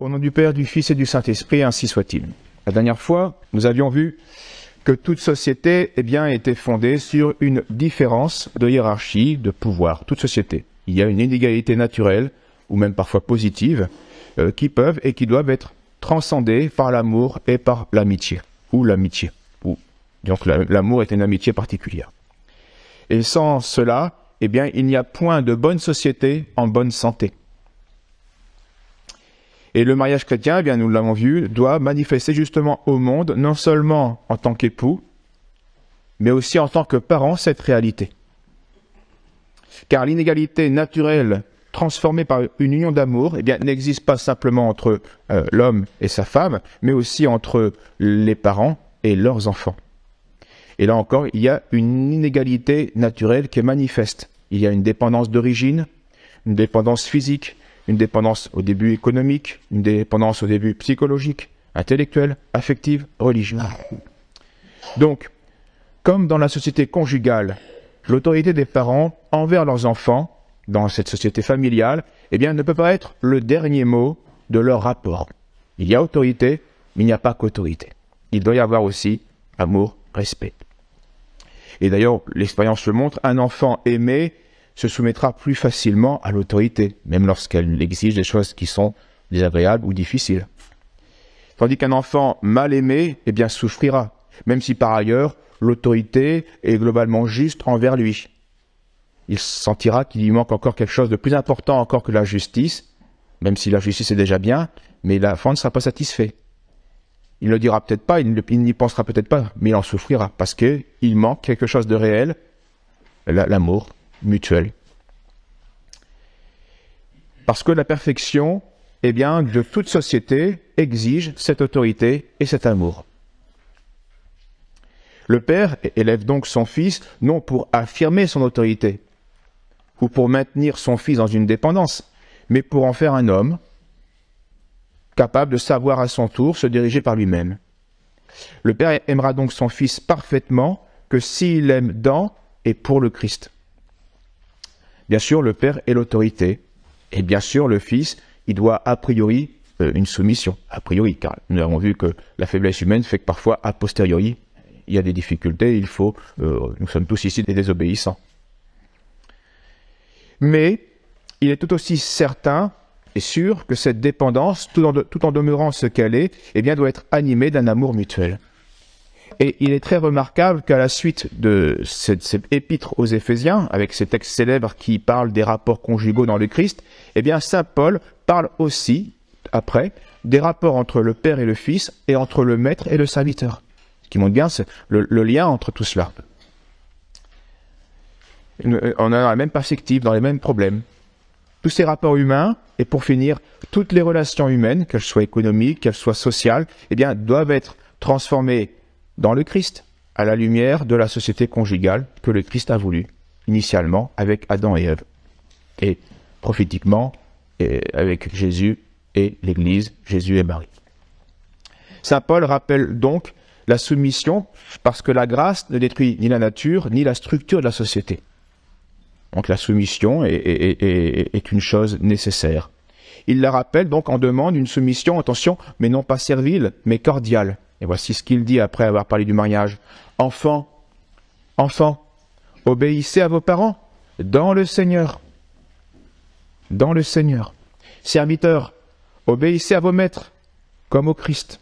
Au nom du Père, du Fils et du Saint-Esprit, ainsi soit-il. La dernière fois, nous avions vu que toute société eh bien, était fondée sur une différence de hiérarchie, de pouvoir. Toute société. Il y a une inégalité naturelle, ou même parfois positive, euh, qui peuvent et qui doivent être transcendées par l'amour et par l'amitié. Ou l'amitié. Ou, donc l'amour est une amitié particulière. Et sans cela, eh bien, il n'y a point de bonne société en bonne santé. Et le mariage chrétien, eh bien, nous l'avons vu, doit manifester justement au monde, non seulement en tant qu'époux, mais aussi en tant que parent, cette réalité. Car l'inégalité naturelle transformée par une union d'amour eh n'existe pas simplement entre euh, l'homme et sa femme, mais aussi entre les parents et leurs enfants. Et là encore, il y a une inégalité naturelle qui est manifeste. Il y a une dépendance d'origine, une dépendance physique, une dépendance au début économique, une dépendance au début psychologique, intellectuelle, affective, religieuse. Donc, comme dans la société conjugale, l'autorité des parents envers leurs enfants, dans cette société familiale, eh bien, ne peut pas être le dernier mot de leur rapport. Il y a autorité, mais il n'y a pas qu'autorité. Il doit y avoir aussi amour, respect. Et d'ailleurs, l'expérience le montre, un enfant aimé se soumettra plus facilement à l'autorité, même lorsqu'elle exige des choses qui sont désagréables ou difficiles. Tandis qu'un enfant mal aimé, eh bien, souffrira, même si par ailleurs, l'autorité est globalement juste envers lui. Il sentira qu'il lui manque encore quelque chose de plus important encore que la justice, même si la justice est déjà bien, mais l'enfant ne sera pas satisfait. Il ne le dira peut-être pas, il n'y pensera peut-être pas, mais il en souffrira, parce qu'il manque quelque chose de réel, l'amour mutuelle. Parce que la perfection, eh bien, de toute société exige cette autorité et cet amour. Le père élève donc son fils non pour affirmer son autorité ou pour maintenir son fils dans une dépendance, mais pour en faire un homme capable de savoir à son tour se diriger par lui-même. Le père aimera donc son fils parfaitement que s'il aime dans et pour le Christ. Bien sûr, le Père est l'autorité. Et bien sûr, le Fils, il doit a priori euh, une soumission, a priori, car nous avons vu que la faiblesse humaine fait que parfois, a posteriori, il y a des difficultés, il faut, euh, nous sommes tous ici des désobéissants. Mais il est tout aussi certain et sûr que cette dépendance, tout en, tout en demeurant ce qu'elle est, eh bien, doit être animée d'un amour mutuel. Et il est très remarquable qu'à la suite de cette, épître aux Éphésiens, avec ces textes célèbres qui parlent des rapports conjugaux dans le Christ, eh bien Saint Paul parle aussi, après, des rapports entre le Père et le Fils et entre le Maître et le Serviteur. Ce qui montre bien le, lien entre tout cela. Euh, on a la même perspective, dans les mêmes problèmes. Tous ces rapports humains, et pour finir, toutes les relations humaines, qu'elles soient économiques, qu'elles soient sociales, eh bien, doivent être transformées dans le Christ, à la lumière de la société conjugale que le Christ a voulu initialement avec Adam et Ève, et prophétiquement avec Jésus et l'Église, Jésus et Marie. Saint Paul rappelle donc la soumission parce que la grâce ne détruit ni la nature ni la structure de la société. Donc la soumission est une chose nécessaire il la rappelle donc en demande une soumission, attention, mais non pas servile, mais cordiale. Et voici ce qu'il dit après avoir parlé du mariage. Enfants, enfants, obéissez à vos parents dans le Seigneur. Dans le Seigneur. Serviteurs, obéissez à vos maîtres comme au Christ.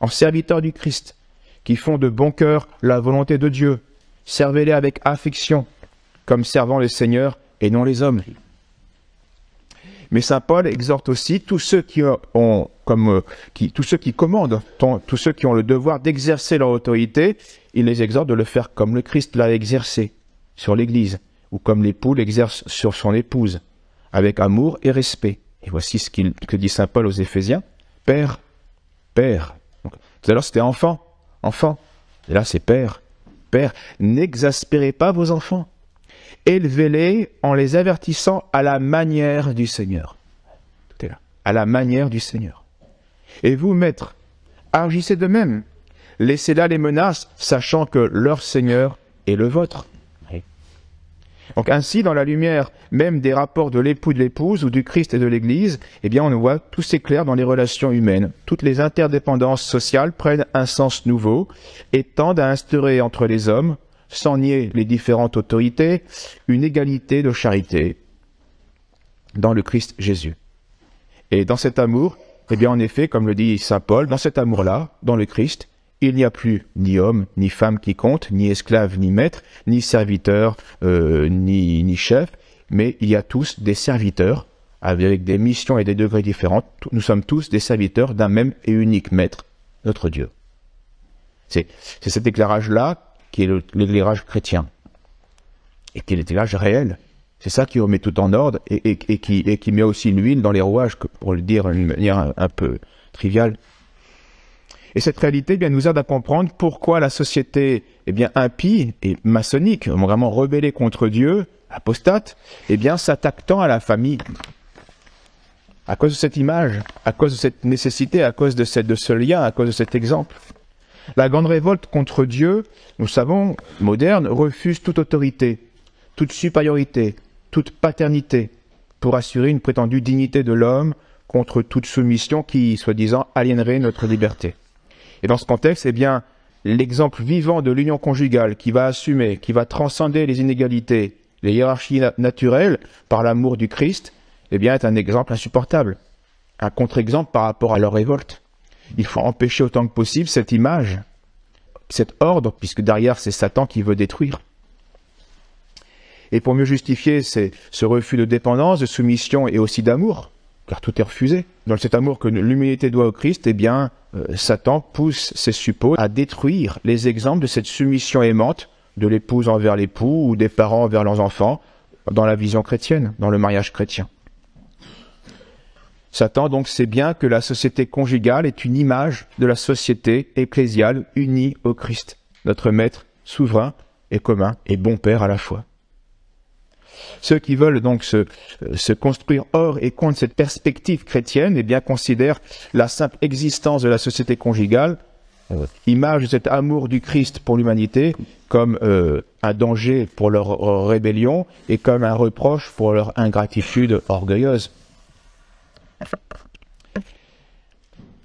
En serviteurs du Christ, qui font de bon cœur la volonté de Dieu, servez-les avec affection, comme servant le Seigneur et non les hommes. Mais saint Paul exhorte aussi tous ceux qui ont comme euh, qui, tous ceux qui commandent, tous ceux qui ont le devoir d'exercer leur autorité, il les exhorte de le faire comme le Christ l'a exercé sur l'Église, ou comme l'époux l'exerce sur son épouse, avec amour et respect. Et voici ce qu'il que dit saint Paul aux Éphésiens Père, Père. tout à l'heure c'était enfant, enfant. Et là c'est Père, Père. N'exaspérez pas vos enfants élevez-les en les avertissant à la manière du Seigneur. Tout est là. À la manière du Seigneur. Et vous, maître, agissez de même. Laissez là les menaces, sachant que leur Seigneur est le vôtre. Donc ainsi, dans la lumière même des rapports de l'époux de l'épouse ou du Christ et de l'Église, eh bien, on voit tout s'éclaire dans les relations humaines. Toutes les interdépendances sociales prennent un sens nouveau et tendent à instaurer entre les hommes sans nier les différentes autorités, une égalité de charité dans le Christ Jésus. Et dans cet amour, eh bien en effet, comme le dit Saint Paul, dans cet amour-là, dans le Christ, il n'y a plus ni homme, ni femme qui compte, ni esclave, ni maître, ni serviteur, euh, ni, ni chef, mais il y a tous des serviteurs avec des missions et des degrés différents. Nous sommes tous des serviteurs d'un même et unique maître, notre Dieu. C'est cet éclairage-là qui est l'éclairage chrétien, et qui est l'éclairage réel. C'est ça qui remet tout en ordre et, qui, met aussi l'huile dans les rouages, pour le dire d'une manière un peu triviale. Et cette réalité eh bien, nous aide à comprendre pourquoi la société eh bien, impie et maçonnique, vraiment rebellée contre Dieu, apostate, eh bien, s'attaque tant à la famille. À cause de cette image, à cause de cette nécessité, à cause de, cette, de ce lien, à cause de cet exemple. La grande révolte contre Dieu, nous savons, moderne, refuse toute autorité, toute supériorité, toute paternité, pour assurer une prétendue dignité de l'homme contre toute soumission qui, soi-disant, aliénerait notre liberté. Et dans ce contexte, eh bien, l'exemple vivant de l'union conjugale qui va assumer, qui va transcender les inégalités, les hiérarchies naturelles par l'amour du Christ, eh bien, est un exemple insupportable, un contre-exemple par rapport à leur révolte. Il faut empêcher autant que possible cette image, cet ordre, puisque derrière c'est Satan qui veut détruire. Et pour mieux justifier c'est ce refus de dépendance, de soumission et aussi d'amour, car tout est refusé. Dans cet amour que l'humanité doit au Christ, eh bien, euh, Satan pousse ses suppôts à détruire les exemples de cette soumission aimante de l'épouse envers l'époux ou des parents envers leurs enfants dans la vision chrétienne, dans le mariage chrétien. Satan donc sait bien que la société conjugale est une image de la société ecclésiale unie au Christ, notre Maître souverain et commun et bon Père à la fois. Ceux qui veulent donc se, euh, construire hors et contre cette perspective chrétienne, eh bien, considèrent la simple existence de la société conjugale, euh, image de cet amour du Christ pour l'humanité, comme euh, un danger pour leur rébellion et comme un reproche pour leur ingratitude orgueilleuse.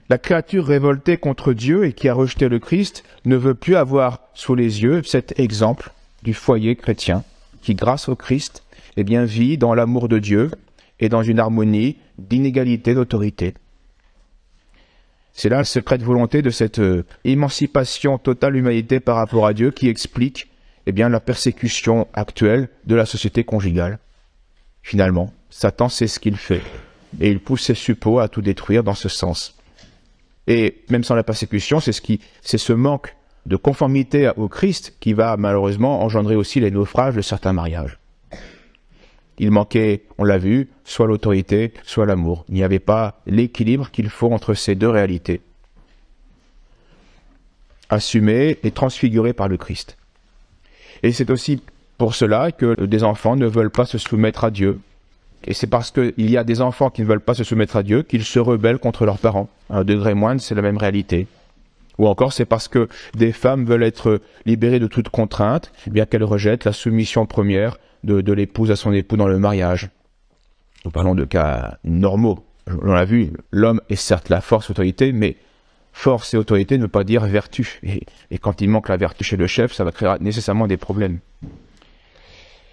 La créature révoltée contre Dieu et qui a rejeté le Christ ne veut plus avoir sous les yeux cet exemple du foyer chrétien qui, grâce au Christ, eh bien, vit dans l'amour de Dieu et dans une harmonie d'inégalité d'autorité. C'est là le secret volonté de cette euh, émancipation totale l'humanité par rapport à Dieu qui explique eh bien, la persécution actuelle de la société conjugale. Finalement, Satan sait ce qu'il fait et il pousse ses suppôts à tout détruire dans ce sens. Et même sans la persécution, c'est ce, qui, ce manque de conformité au Christ qui va malheureusement engendrer aussi les naufrages de certains mariages. Il manquait, on l'a vu, soit l'autorité, soit l'amour. Il n'y avait pas l'équilibre qu'il faut entre ces deux réalités. Assumé et transfiguré par le Christ. Et c'est aussi pour cela que des enfants ne veulent pas se soumettre à Dieu, et c'est parce qu'il y a des enfants qui ne veulent pas se soumettre à Dieu qu'ils se rebellent contre leurs parents. À un degré moindre, c'est la même réalité. Ou encore, c'est parce que des femmes veulent être libérées de toute contrainte, eh bien qu'elles rejettent la soumission première de, l'épouse à son époux dans le mariage. Nous parlons de cas normaux. On l'a vu, l'homme est certes la force, l'autorité, mais force et autorité ne veut pas dire vertu. et quand il manque la vertu chez le chef, ça va créer nécessairement des problèmes.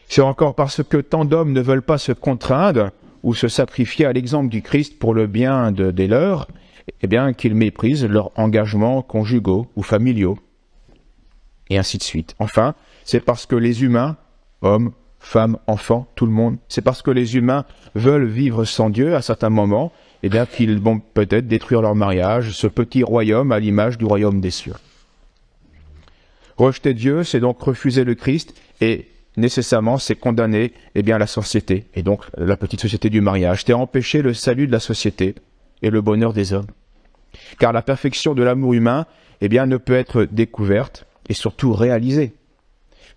C'est encore parce que tant d'hommes ne veulent pas se contraindre ou se sacrifier à l'exemple du Christ pour le bien des leurs, et eh bien qu'ils méprisent leurs engagements conjugaux ou familiaux, et ainsi de suite. Enfin, c'est parce que les humains, hommes, femmes, enfants, tout le monde, c'est parce que les humains veulent vivre sans Dieu à certains moments, et eh bien qu'ils vont peut-être détruire leur mariage, ce petit royaume à l'image du royaume des cieux. Rejeter Dieu, c'est donc refuser le Christ et nécessairement, c'est condamner eh bien, la société, et donc la petite société du mariage. C'est empêcher le salut de la société et le bonheur des hommes. Car la perfection de l'amour humain eh bien, ne peut être découverte et surtout réalisée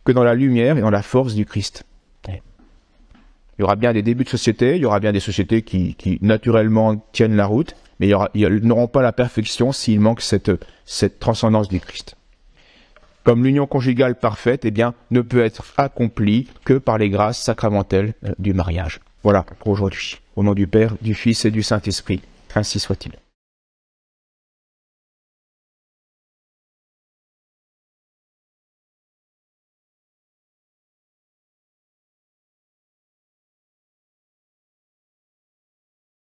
que dans la lumière et dans la force du Christ. Il y aura bien des débuts de société, il y aura bien des sociétés qui, naturellement tiennent la route, mais ils n'auront pas la perfection s'il manque cette transcendance du Christ comme l'union conjugale parfaite, eh bien, ne peut être accomplie que par les grâces sacramentelles euh, du mariage. Voilà pour aujourd'hui. Au nom du Père, du Fils et du Saint-Esprit, ainsi soit-il.